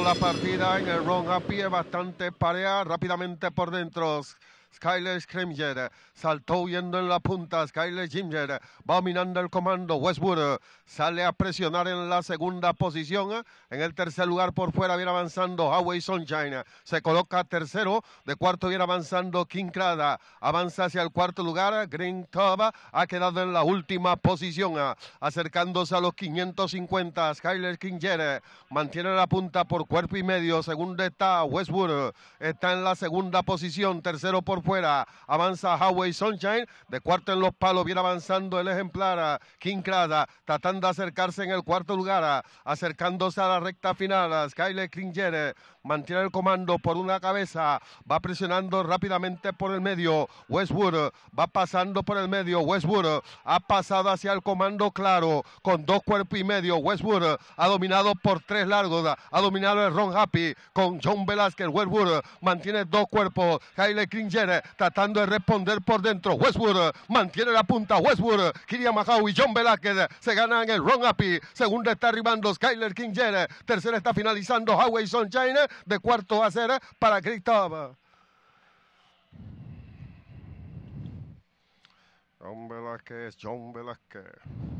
la partida en el ron a pie bastante parea rápidamente por dentro. Skyler Scrimger saltó huyendo en la punta. Skyler Ginger va dominando el comando. Westwood sale a presionar en la segunda posición. En el tercer lugar por fuera viene avanzando Huawei Sunshine. Se coloca tercero. De cuarto viene avanzando King Crada. Avanza hacia el cuarto lugar. Green Toba ha quedado en la última posición. Acercándose a los 550. Skyler Ginger mantiene la punta por cuerpo y medio. Segundo está Westwood. Está en la segunda posición. Tercero por fuera. Avanza Highway Sunshine. De cuarto en los palos viene avanzando el ejemplar ah, King Crada. Tratando de acercarse en el cuarto lugar. Ah, acercándose a la recta final. Ah, Kyle Kringer, eh, mantiene el comando por una cabeza. Va presionando rápidamente por el medio. Westwood eh, va pasando por el medio. Westwood eh, ha pasado hacia el comando claro. Con dos cuerpos y medio. Westwood ha dominado por tres largos. Ha dominado el Ron Happy con John Velázquez. Westwood mantiene dos cuerpos. Kyle Kringer tratando de responder por dentro. Westwood eh, mantiene la punta. Westwood, eh, Kiria Mahau y John Velázquez eh, se ganan el run up. Segundo está arribando Skyler king Kinger. tercero está finalizando Huawei Sunshine. De cuarto va a ser para Cristóbal. John Velázquez, John Velázquez.